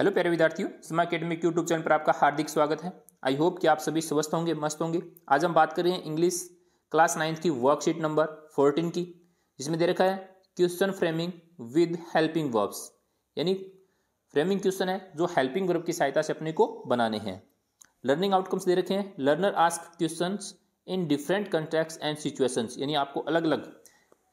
Hello प्यारे विद्यार्थियों academy academic YouTube channel पर आपका हार्दिक स्वागत है आई होप कि आप सभी स्वस्थ होंगे मस्त होंगे आज हम बात कर रहे हैं इंग्लिश क्लास नाइन्थ की वर्कशीट नंबर फोर्टीन की जिसमें दे रखा है question framing with helping verbs यानी फ्रेमिंग क्वेश्चन है जो हेल्पिंग वर्ब की सहायता से अपने को बनाने हैं लर्निंग आउटकम्स दे रखे हैं learner ask question in different context and situations यानी आपको अलग अलग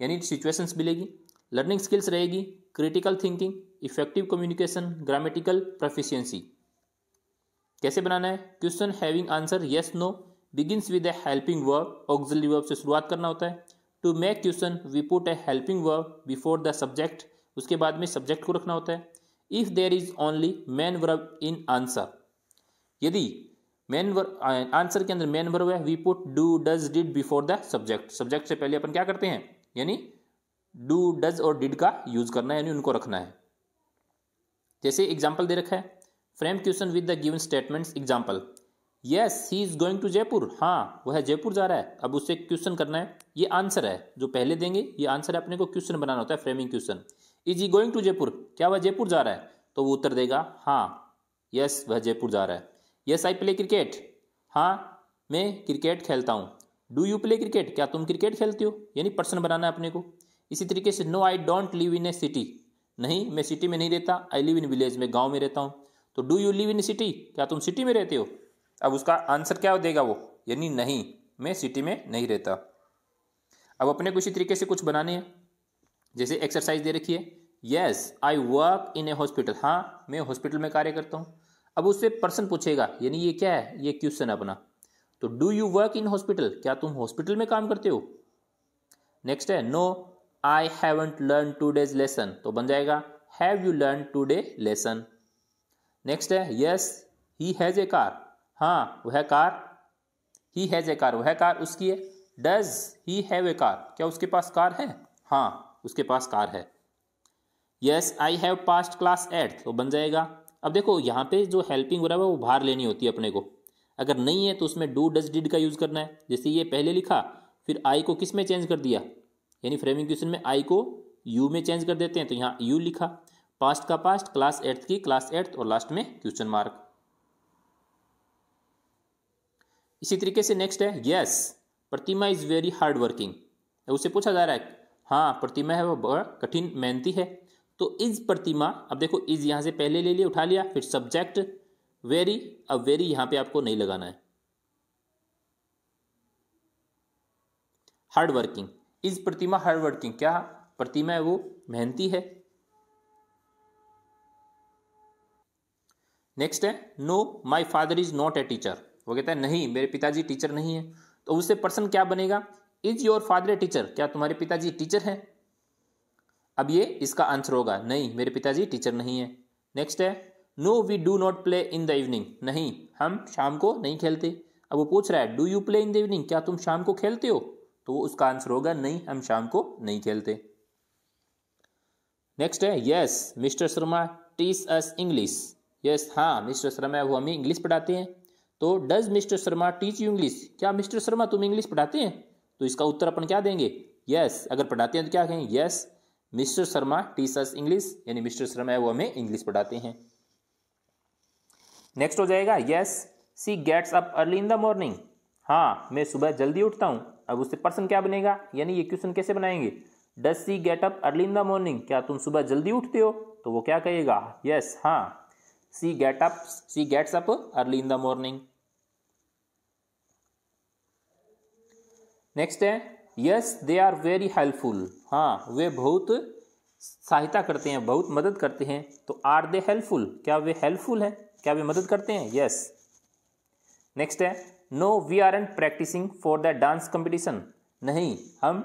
यानी सिचुएशंस मिलेगी लर्निंग स्किल्स रहेगी critical thinking effective communication grammatical proficiency कैसे बनाना है question having answer yes no begins with a helping verb auxiliary verb से शुरुआत करना होता है to make question we put a helping verb before the subject उसके बाद में सब्जेक्ट को रखना होता है if there is only main verb in answer यदि मैन वर्ब आंसर के अंदर मैन वर्ब है we put do does did before the subject subject से पहले अपन क्या करते हैं यानी डू डज और डिड का यूज करना है यानी उनको रखना है जैसे एग्जाम्पल दे रखा है frame question with the given statements example yes he is going to Jaipur हाँ वह जयपुर जा रहा है अब उससे क्वेश्चन करना है ये आंसर है जो पहले देंगे ये आंसर अपने को क्वेश्चन बनाना होता है framing question is he going to Jaipur क्या वह जयपुर जा रहा है तो वो उत्तर देगा हाँ यस वह जयपुर जा रहा है यस आई प्ले क्रिकेट हाँ मैं क्रिकेट खेलता हूँ डू यू प्ले क्रिकेट क्या तुम क्रिकेट खेलते हो यानी पर्सन बनाना है अपने को इसी तरीके से no I don't live in a city नहीं मैं सिटी में नहीं रहता आई लिव इन विलेज में गांव में रहता हूँ तो do you live in city क्या तुम सिटी में रहते हो अब उसका आंसर क्या देगा वो यानी नहीं मैं सिटी में नहीं रहता अब अपने को इसी तरीके से कुछ बनाने हैं जैसे एक्सरसाइज दे रखी है yes I work in a hospital हाँ मैं हॉस्पिटल में कार्य करता हूँ अब उससे पर्सन पूछेगा यानी ये क्या है ये क्वेश्चन है अपना तो do you work in hospital क्या तुम हॉस्पिटल में काम करते हो नेक्स्ट है no I haven't learn today's lesson तो बन जाएगा have you learn today lesson next है yes he has a car हाँ वह car he has a car वह कार उसकी है does he have a car क्या उसके पास कार है हाँ उसके पास कार है yes I have past class eight तो बन जाएगा अब देखो यहाँ पे जो हेल्पिंग हो रहा है वो बाहर लेनी होती है अपने को अगर नहीं है तो उसमें डू डज डिड का यूज़ करना है जैसे ये पहले लिखा फिर आई को किस में चेंज कर दिया यानी फ्रेमिंग क्वेश्चन में आई को यू में चेंज कर देते हैं तो यहाँ यू लिखा पास्ट का पास्ट क्लास एट्थ की क्लास एट्थ और लास्ट में क्वेश्चन मार्क इसी तरीके से नेक्स्ट है yes Pratima is very hard working उसे पूछा जा रहा है हाँ प्रतिमा है वो बहुत कठिन मेहनती है तो इज प्रतिमा अब देखो इज यहाँ से पहले ले लिया उठा लिया फिर सब्जेक्ट वेरी अब वेरी यहाँ पे आपको नहीं लगाना है hard working is Pratima hard working क्या प्रतिमा है वो मेहनती है नेक्स्ट है no my father is not a teacher वो कहता है नहीं मेरे पिताजी टीचर नहीं है तो उससे पर्सन क्या बनेगा is your father a teacher क्या तुम्हारे पिताजी टीचर हैं अब ये इसका आंसर होगा नहीं मेरे पिताजी टीचर नहीं है नेक्स्ट है no we do not play in the evening नहीं हम शाम को नहीं खेलते अब वो पूछ रहा है do you play in the evening क्या तुम शाम को खेलते हो तो वो उसका आंसर होगा नहीं हम शाम को नहीं खेलते नेक्स्ट है yes mister Sharma teaches us English yes हाँ मिस्टर शर्मा वो हमें इंग्लिश पढ़ाते हैं तो does mister Sharma teach you English क्या मिस्टर शर्मा तुम इंग्लिश पढ़ाते हैं तो इसका उत्तर अपन क्या देंगे यस yes. अगर पढ़ाते हैं तो क्या कहें yes mister Sharma teach us English यानी मिस्टर शर्मा वो हमें इंग्लिश पढ़ाते हैं नेक्स्ट हो जाएगा yes she gets up early in the morning हाँ मैं सुबह जल्दी उठता हूँ अब उससे पर्सन क्या बनेगा यानी ये क्वेश्चन कैसे बनाएंगे does she get up early in the morning क्या तुम सुबह जल्दी उठते हो तो वो क्या कहेगा यस हाँ she get up she gets up early in the morning next है yes they are very helpful हाँ वे बहुत सहायता करते हैं बहुत मदद करते हैं तो आर दे हेल्पफुल क्या वे हेल्पफुल हैं क्या वे मदद करते हैं यस नेक्स्ट है no we are an practicing for the dance competition नहीं हम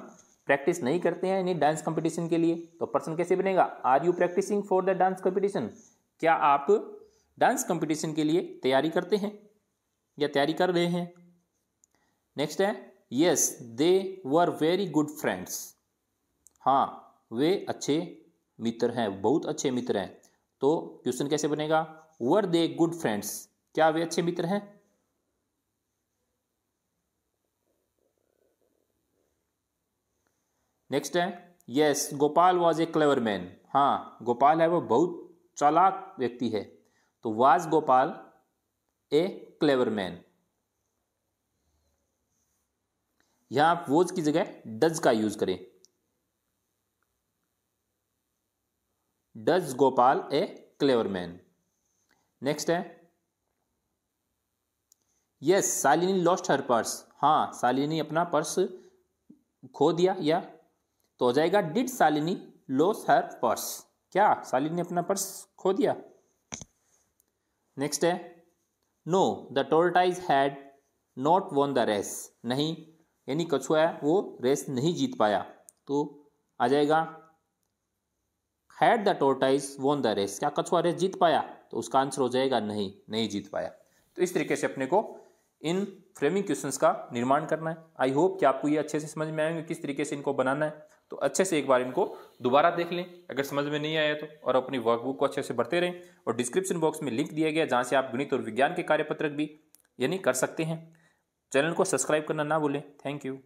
प्रैक्टिस नहीं करते हैं यानी डांस कॉम्पिटिशन के लिए तो पर्सन कैसे बनेगा are you practicing for the dance competition क्या आप डांस कॉम्पिटिशन के लिए तैयारी करते हैं या तैयारी कर रहे हैं नेक्स्ट है yes they were very good friends हाँ वे अच्छे मित्र हैं बहुत अच्छे मित्र हैं तो क्वेश्चन कैसे बनेगा वर दे गुड फ्रेंड्स क्या वे अच्छे मित्र हैं नेक्स्ट है yes Gopal was a clever man हाँ गोपाल है वो बहुत चालाक व्यक्ति है तो was Gopal a clever man यहां आप वोज की जगह डज का यूज करें does Gopal a clever man next है yes Salini lost her purse हाँ सालिनी अपना पर्स खो दिया या तो हो जाएगा did Salini lose her purse क्या सालिनी ने अपना पर्स खो दिया नेक्स्ट है no the tortoise had not won the race नहीं यानी कछुआ है वो रेस नहीं जीत पाया तो आ जाएगा had the tortoise won the race क्या कछुआ रेस जीत पाया तो उसका आंसर हो जाएगा नहीं नहीं जीत पाया तो इस तरीके से अपने को इन फ्रेमिंग क्वेश्चंस का निर्माण करना है आई होप कि आपको ये अच्छे से समझ में आएंगे किस तरीके से इनको बनाना है तो अच्छे से एक बार इनको दोबारा देख लें अगर समझ में नहीं आया तो और अपनी वर्कबुक को अच्छे से भरते रहें और डिस्क्रिप्शन बॉक्स में लिंक दिया गया जहाँ से आप गणित और विज्ञान के कार्यपत्रक भी यानी कर सकते हैं चैनल को सब्सक्राइब करना ना भूलें थैंक यू